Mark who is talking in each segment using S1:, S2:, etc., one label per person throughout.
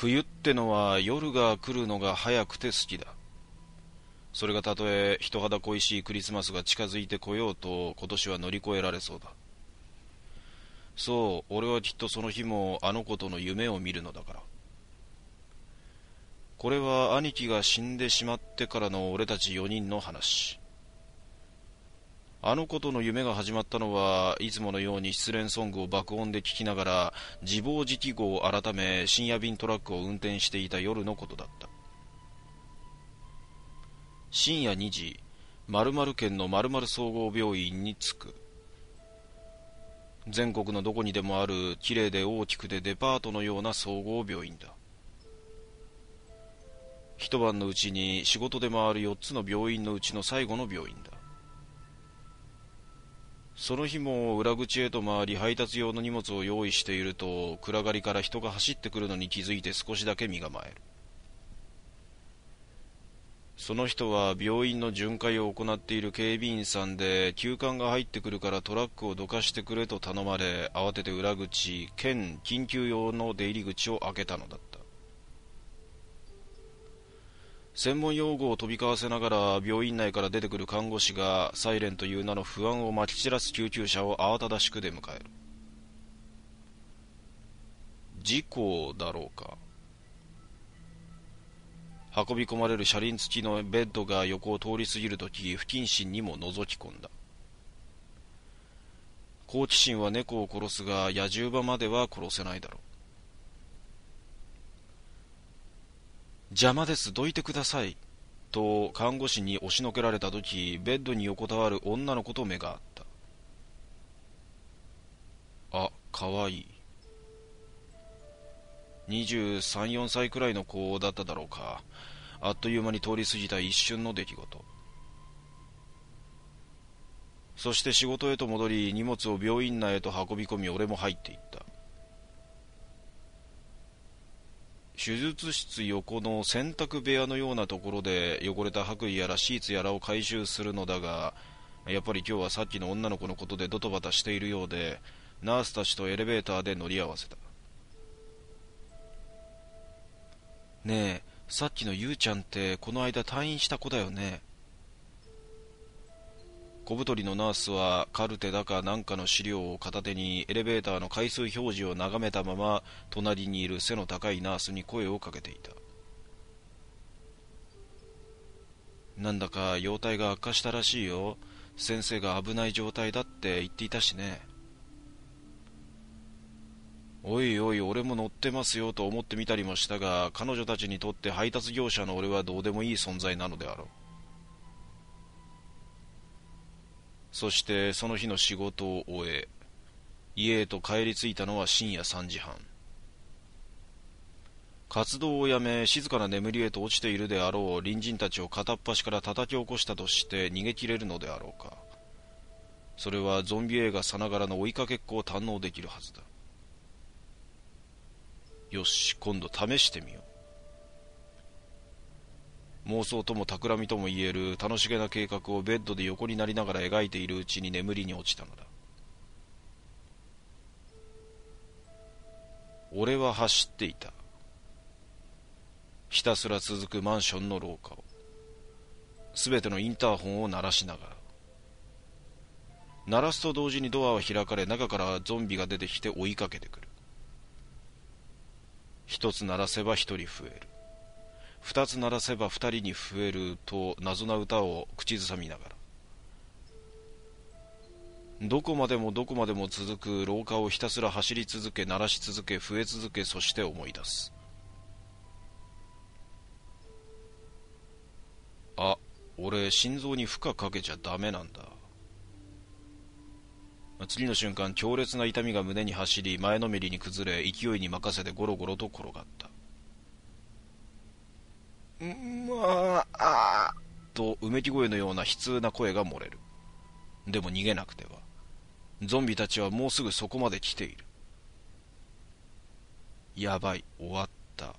S1: 冬ってのは夜が来るのが早くて好きだ。それがたとえ人肌恋しいクリスマスが近づいてこようと今年は乗り越えられそうだ。そう、俺はきっとその日もあの子との夢を見るのだから。これは兄貴が死んでしまってからの俺たち4人の話。あの子との夢が始まったのはいつものように失恋ソングを爆音で聴きながら自暴自棄号を改め深夜便トラックを運転していた夜のことだった深夜2時〇〇県の〇〇総合病院に着く全国のどこにでもある綺麗で大きくてデパートのような総合病院だ一晩のうちに仕事で回る4つの病院のうちの最後の病院だその日も裏口へと回り配達用の荷物を用意していると暗がりから人が走ってくるのに気づいて少しだけ身構えるその人は病院の巡回を行っている警備員さんで急患が入ってくるからトラックをどかしてくれと頼まれ慌てて裏口兼緊急用の出入り口を開けたのだった専門用語を飛び交わせながら病院内から出てくる看護師がサイレンという名の不安をまき散らす救急車を慌ただしく出迎える事故だろうか運び込まれる車輪付きのベッドが横を通り過ぎるとき不謹慎にも覗き込んだ好奇心は猫を殺すが野獣場までは殺せないだろう邪魔です、どいてください。と看護師に押しのけられた時、ベッドに横たわる女の子と目が合った。あ、かわいい。23、4歳くらいの子だっただろうか。あっという間に通り過ぎた一瞬の出来事。そして仕事へと戻り、荷物を病院内へと運び込み、俺も入っていった。手術室横の洗濯部屋のようなところで汚れた白衣やらシーツやらを回収するのだがやっぱり今日はさっきの女の子のことでドタバタしているようでナースたちとエレベーターで乗り合わせたねえさっきのゆうちゃんってこの間退院した子だよね小太りのナースはカルテだかなんかの資料を片手にエレベーターの回数表示を眺めたまま隣にいる背の高いナースに声をかけていたなんだか容体が悪化したらしいよ先生が危ない状態だって言っていたしねおいおい俺も乗ってますよと思ってみたりもしたが彼女たちにとって配達業者の俺はどうでもいい存在なのであろうそしてその日の仕事を終え家へと帰り着いたのは深夜3時半活動をやめ静かな眠りへと落ちているであろう隣人たちを片っ端から叩き起こしたとして逃げ切れるのであろうかそれはゾンビ映画さながらの追いかけっこを堪能できるはずだよし今度試してみよう妄想とも企みともいえる楽しげな計画をベッドで横になりながら描いているうちに眠りに落ちたのだ俺は走っていたひたすら続くマンションの廊下を全てのインターホンを鳴らしながら鳴らすと同時にドアは開かれ中からゾンビが出てきて追いかけてくる一つ鳴らせば一人増える2つ鳴らせば2人に増えると謎な歌を口ずさみながらどこまでもどこまでも続く廊下をひたすら走り続け鳴らし続け増え続けそして思い出すあ俺心臓に負荷かけちゃダメなんだ次の瞬間強烈な痛みが胸に走り前のめりに崩れ勢いに任せてゴロゴロと転がったまあ、と、うめき声のような悲痛な声が漏れる。でも逃げなくては。ゾンビたちはもうすぐそこまで来ている。やばい、終わった。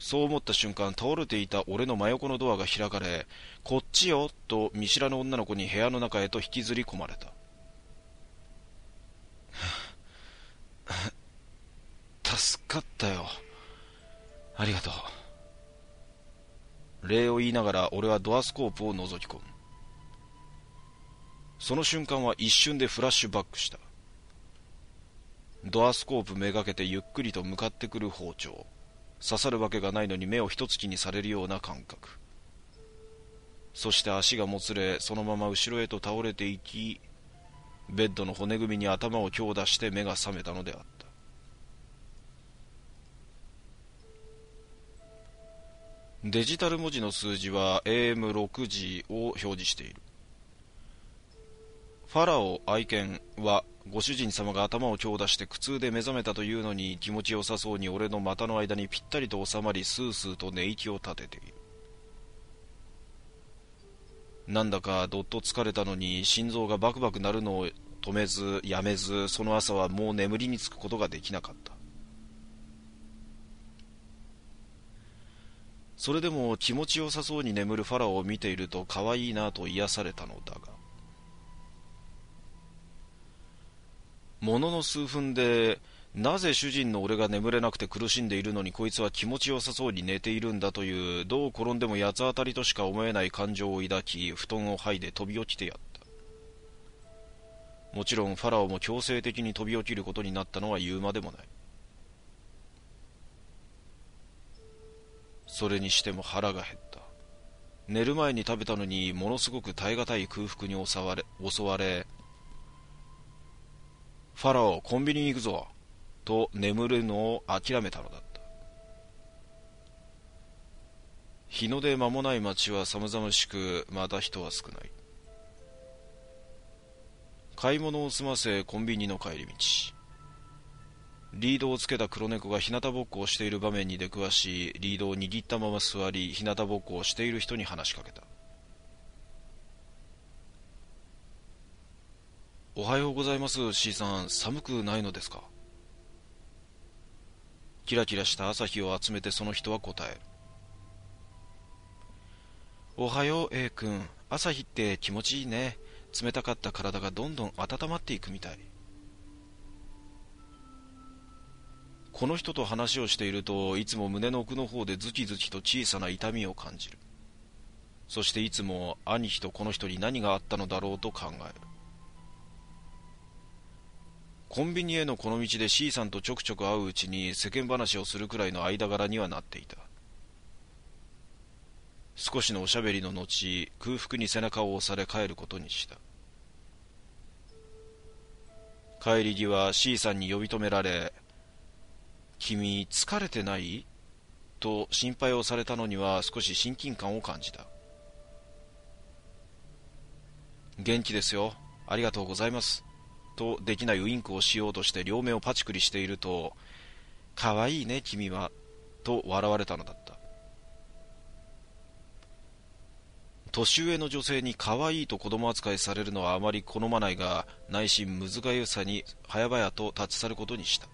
S1: そう思った瞬間、倒れていた俺の真横のドアが開かれ、こっちよと見知らぬ女の子に部屋の中へと引きずり込まれた。助かったよ。ありがとう。礼を言いながら俺はドアスコープを覗き込む。その瞬間は一瞬でフラッシュバックした。ドアスコープめがけてゆっくりと向かってくる包丁。刺さるわけがないのに目を一突きにされるような感覚。そして足がもつれ、そのまま後ろへと倒れていき、ベッドの骨組みに頭を強打して目が覚めたのであった。デジタル文字の数字は AM6 時を表示している。ファラオ愛犬はご主人様が頭を強打して苦痛で目覚めたというのに気持ちよさそうに俺の股の間にぴったりと収まりスースーと寝息を立てている。なんだかどっと疲れたのに心臓がバクバク鳴るのを止めずやめずその朝はもう眠りにつくことができなかった。それでも気持ちよさそうに眠るファラオを見ていると可愛いなと癒されたのだがものの数分でなぜ主人の俺が眠れなくて苦しんでいるのにこいつは気持ちよさそうに寝ているんだというどう転んでも八つ当たりとしか思えない感情を抱き布団を剥いで飛び起きてやったもちろんファラオも強制的に飛び起きることになったのは言うまでもないそれにしても腹が減った寝る前に食べたのにものすごく耐え難い空腹に襲われ襲われファラオコンビニに行くぞと眠るのを諦めたのだった日の出間もない町は寒々しくまだ人は少ない買い物を済ませコンビニの帰り道リードをつけた黒猫が日向ぼっこをしている場面に出くわしリードを握ったまま座り日向ぼっこをしている人に話しかけた「おはようございます C さん寒くないのですか?」キラキラした朝日を集めてその人は答える「おはよう A 君朝日って気持ちいいね冷たかった体がどんどん温まっていくみたい」この人と話をしているといつも胸の奥の方でズキズキと小さな痛みを感じるそしていつも兄貴とこの人に何があったのだろうと考えるコンビニへのこの道で C さんとちょくちょく会ううちに世間話をするくらいの間柄にはなっていた少しのおしゃべりの後空腹に背中を押され帰ることにした帰り際 C さんに呼び止められ君、疲れてないと心配をされたのには少し親近感を感じた。元気ですよ。ありがとうございます。とできないウインクをしようとして両目をパチクリしていると、かわいいね、君は。と笑われたのだった。年上の女性に可愛いと子供扱いされるのはあまり好まないが、内心むずがゆさに早々と立ち去ることにした。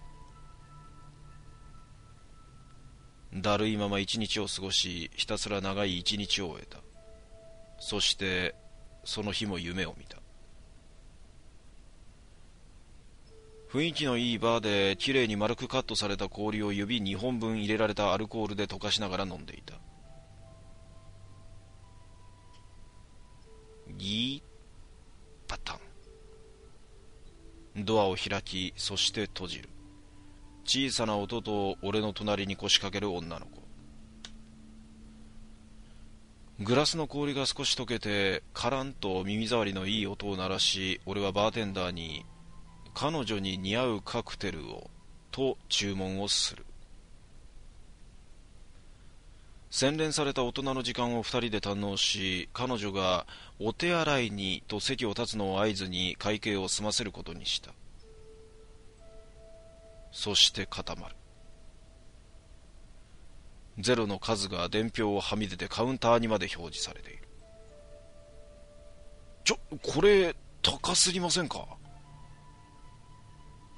S1: だるいまま一日を過ごし、ひたすら長い一日を終えた。そして、その日も夢を見た。雰囲気のいいバーで、綺麗に丸くカットされた氷を指2本分入れられたアルコールで溶かしながら飲んでいた。ギーパタン。ドアを開き、そして閉じる。小さな音と俺の隣に腰掛ける女の子グラスの氷が少し溶けてカランと耳障りのいい音を鳴らし俺はバーテンダーに彼女に似合うカクテルをと注文をする洗練された大人の時間を2人で堪能し彼女がお手洗いにと席を立つのを合図に会計を済ませることにしたそして固まるゼロの数が伝票をはみ出てカウンターにまで表示されているちょこれ高すぎませんか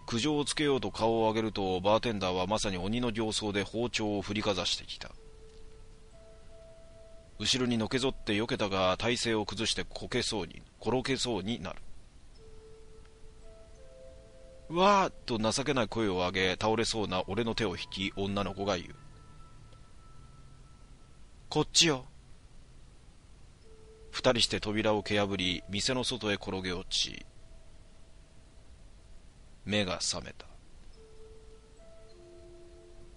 S1: 苦情をつけようと顔を上げるとバーテンダーはまさに鬼の形相で包丁を振りかざしてきた後ろにのけぞって避けたが体勢を崩してこけそうに転けそうになるわーっと情けない声を上げ倒れそうな俺の手を引き女の子が言うこっちよ二人して扉を蹴破り店の外へ転げ落ち目が覚めた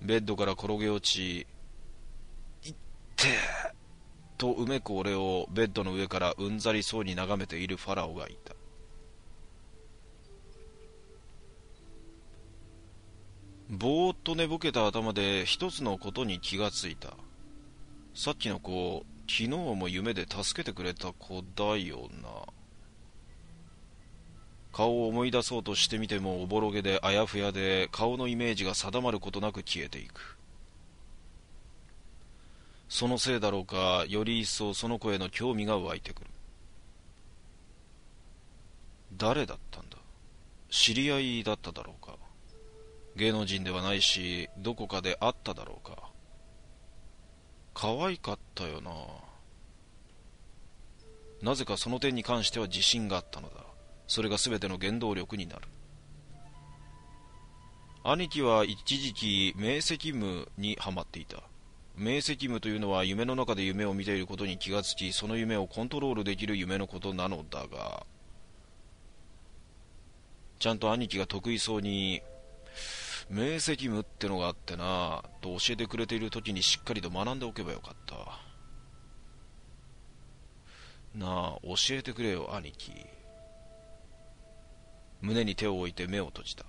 S1: ベッドから転げ落ち「いってとうめく俺をベッドの上からうんざりそうに眺めているファラオがいたぼーっと寝ぼけた頭で一つのことに気がついた。さっきの子、昨日も夢で助けてくれた子だよな。顔を思い出そうとしてみてもおぼろげであやふやで顔のイメージが定まることなく消えていく。そのせいだろうか、より一層その子への興味が湧いてくる。誰だったんだ知り合いだっただろうか芸能人ではないし、どこかで会っただろうか。可愛かったよな。なぜかその点に関しては自信があったのだ。それが全ての原動力になる。兄貴は一時期、明晰夢にはまっていた。明晰夢というのは夢の中で夢を見ていることに気がつき、その夢をコントロールできる夢のことなのだが、ちゃんと兄貴が得意そうに、明晰夢ってのがあってなと教えてくれている時にしっかりと学んでおけばよかったなあ教えてくれよ兄貴胸に手を置いて目を閉じた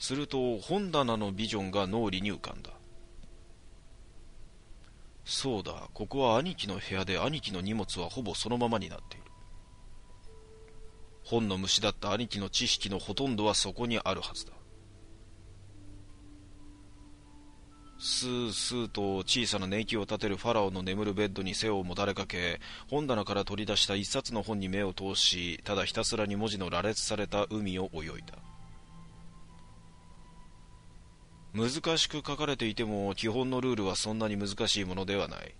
S1: すると本棚のビジョンが脳裏に浮かんだそうだここは兄貴の部屋で兄貴の荷物はほぼそのままになっている本の虫だった兄貴の知識のほとんどはそこにあるはずだ。スースーと小さな寝息を立てるファラオの眠るベッドに背をもたれかけ、本棚から取り出した一冊の本に目を通し、ただひたすらに文字の羅列された海を泳いだ。難しく書かれていても基本のルールはそんなに難しいものではない。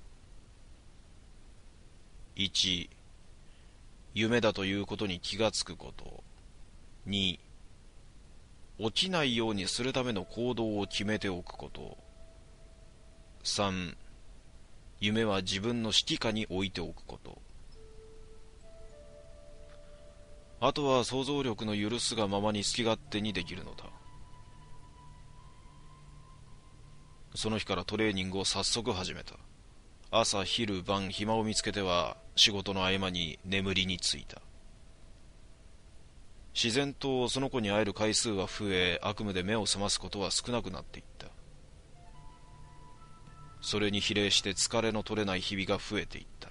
S1: 1、夢だということに気がつくこと。2、起きないようにするための行動を決めておくこと。3、夢は自分の指揮下に置いておくこと。あとは想像力の許すがままに好き勝手にできるのだ。その日からトレーニングを早速始めた。朝昼晩暇を見つけては仕事の合間に眠りについた自然とその子に会える回数は増え悪夢で目を覚ますことは少なくなっていったそれに比例して疲れの取れない日々が増えていった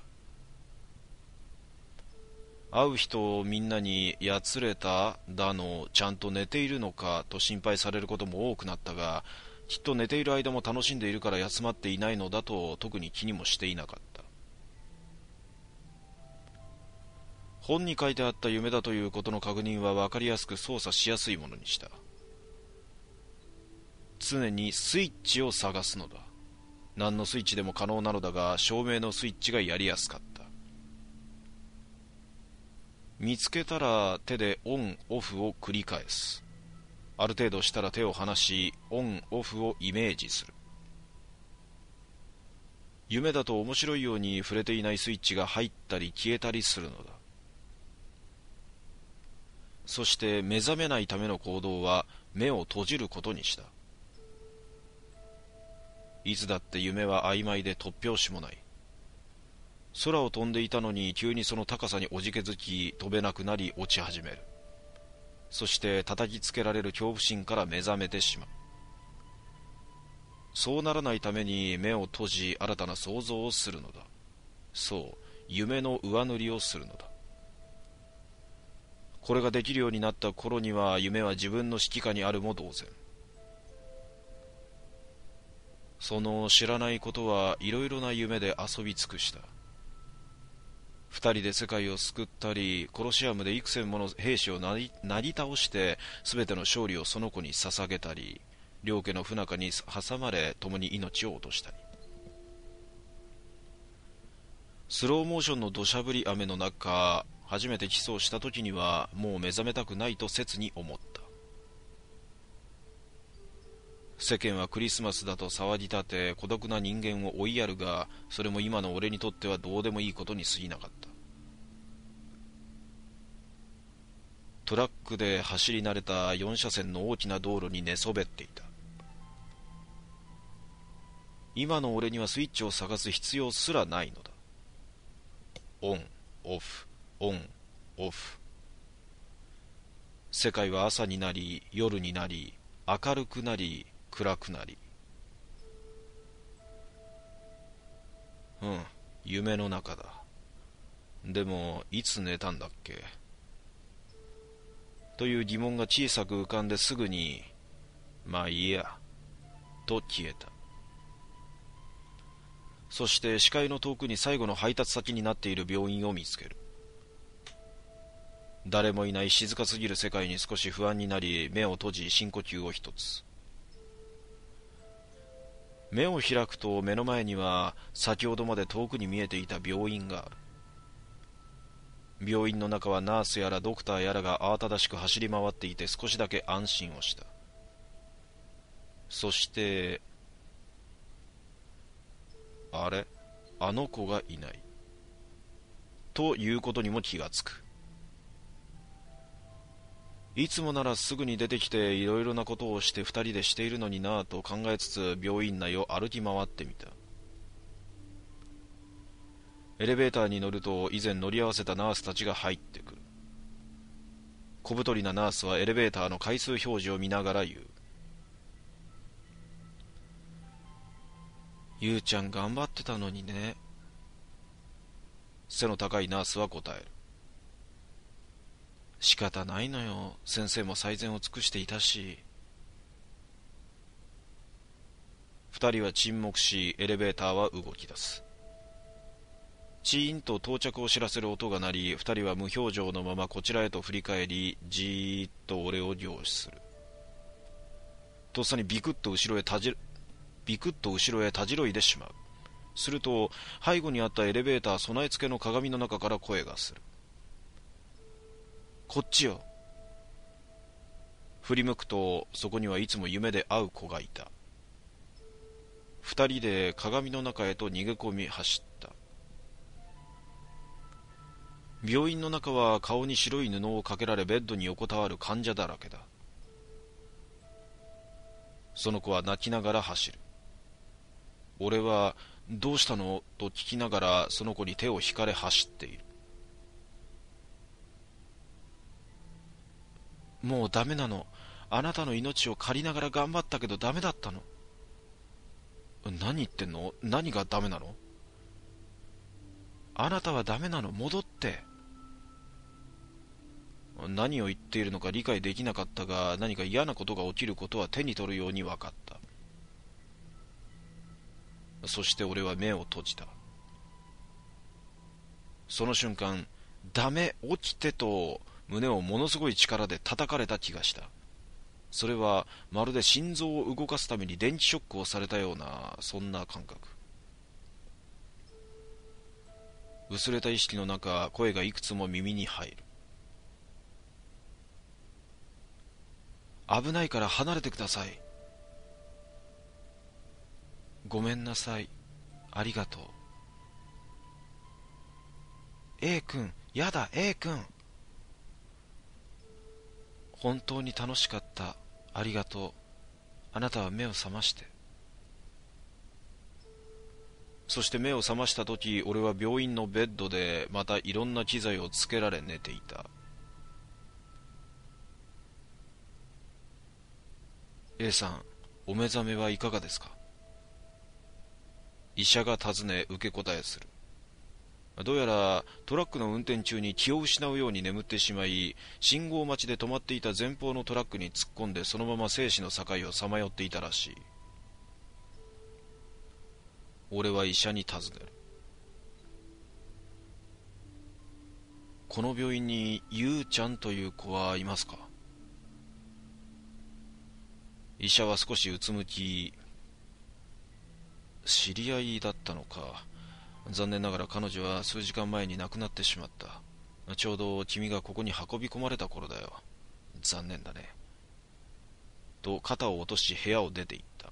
S1: 会う人をみんなにやつれただのちゃんと寝ているのかと心配されることも多くなったがきっと寝ている間も楽しんでいるから休まっていないのだと特に気にもしていなかった本に書いてあった夢だということの確認は分かりやすく操作しやすいものにした常にスイッチを探すのだ何のスイッチでも可能なのだが照明のスイッチがやりやすかった見つけたら手でオンオフを繰り返すある程度したら手を離し、オン、オフをイメージする。夢だと面白いように触れていないスイッチが入ったり消えたりするのだ。そして目覚めないための行動は目を閉じることにした。いつだって夢は曖昧で突拍子もない。空を飛んでいたのに急にその高さにおじけづき飛べなくなり落ち始める。そして叩きつけられる恐怖心から目覚めてしまうそうならないために目を閉じ新たな想像をするのだそう夢の上塗りをするのだこれができるようになった頃には夢は自分の指揮下にあるも同然その知らないことはいろいろな夢で遊び尽くした2人で世界を救ったりコロシアムで幾千もの兵士をなり倒して全ての勝利をその子に捧げたり両家の不仲に挟まれ共に命を落としたりスローモーションの土砂降り雨の中初めてキスをした時にはもう目覚めたくないと切に思った世間はクリスマスだと騒ぎ立て孤独な人間を追いやるがそれも今の俺にとってはどうでもいいことに過ぎなかったトラックで走り慣れた4車線の大きな道路に寝そべっていた今の俺にはスイッチを探す必要すらないのだオンオフオンオフ世界は朝になり夜になり明るくなり暗くなりうん夢の中だでもいつ寝たんだっけという疑問が小さく浮かんですぐにまあいいやと消えたそして視界の遠くに最後の配達先になっている病院を見つける誰もいない静かすぎる世界に少し不安になり目を閉じ深呼吸を一つ目を開くと目の前には先ほどまで遠くに見えていた病院がある病院の中はナースやらドクターやらが慌ただしく走り回っていて少しだけ安心をしたそしてあれあの子がいないということにも気がつくいつもならすぐに出てきていろいろなことをして2人でしているのになぁと考えつつ病院内を歩き回ってみたエレベーターに乗ると以前乗り合わせたナースたちが入ってくる小太りなナースはエレベーターの回数表示を見ながら言う「ゆうちゃん頑張ってたのにね」背の高いナースは答える仕方ないのよ先生も最善を尽くしていたし2人は沈黙しエレベーターは動き出すチーンと到着を知らせる音が鳴り2人は無表情のままこちらへと振り返りじーっと俺を凝視するとっさにビクッと後ろへたじビクッと後ろへたじろいでしまうすると背後にあったエレベーター備え付けの鏡の中から声がするこっちよ。振り向くと、そこにはいつも夢で会う子がいた。二人で鏡の中へと逃げ込み走った。病院の中は顔に白い布をかけられベッドに横たわる患者だらけだ。その子は泣きながら走る。俺は、どうしたのと聞きながらその子に手を引かれ走っている。もうダメなの。あなたの命を借りながら頑張ったけどダメだったの。何言ってんの何がダメなのあなたはダメなの。戻って。何を言っているのか理解できなかったが、何か嫌なことが起きることは手に取るように分かった。そして俺は目を閉じた。その瞬間、ダメ、起きてと、胸をものすごい力で叩かれた気がした。それはまるで心臓を動かすために電池ショックをされたような、そんな感覚。薄れた意識の中、声がいくつも耳に入る。危ないから離れてください。ごめんなさい。ありがとう。A 君、やだ A 君。本当に楽しかった。ありがとう。あなたは目を覚まして。そして目を覚ました時、俺は病院のベッドでまたいろんな機材をつけられ寝ていた。A さん、お目覚めはいかがですか医者が尋ね受け答えする。どうやらトラックの運転中に気を失うように眠ってしまい、信号待ちで止まっていた前方のトラックに突っ込んでそのまま生死の境をさまよっていたらしい。俺は医者に尋ねる。この病院にゆうちゃんという子はいますか医者は少しうつむき、知り合いだったのか。残念ながら彼女は数時間前に亡くなってしまった。ちょうど君がここに運び込まれた頃だよ。残念だね。と肩を落とし部屋を出て行った。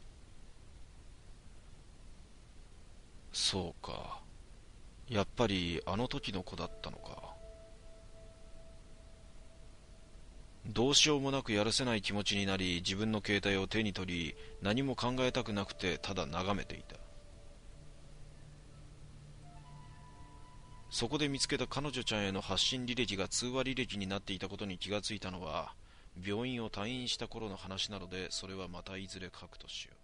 S1: そうか。やっぱりあの時の子だったのか。どうしようもなくやるせない気持ちになり自分の携帯を手に取り何も考えたくなくてただ眺めていた。そこで見つけた彼女ちゃんへの発信履歴が通話履歴になっていたことに気がついたのは病院を退院した頃の話なのでそれはまたいずれ書くとしよう。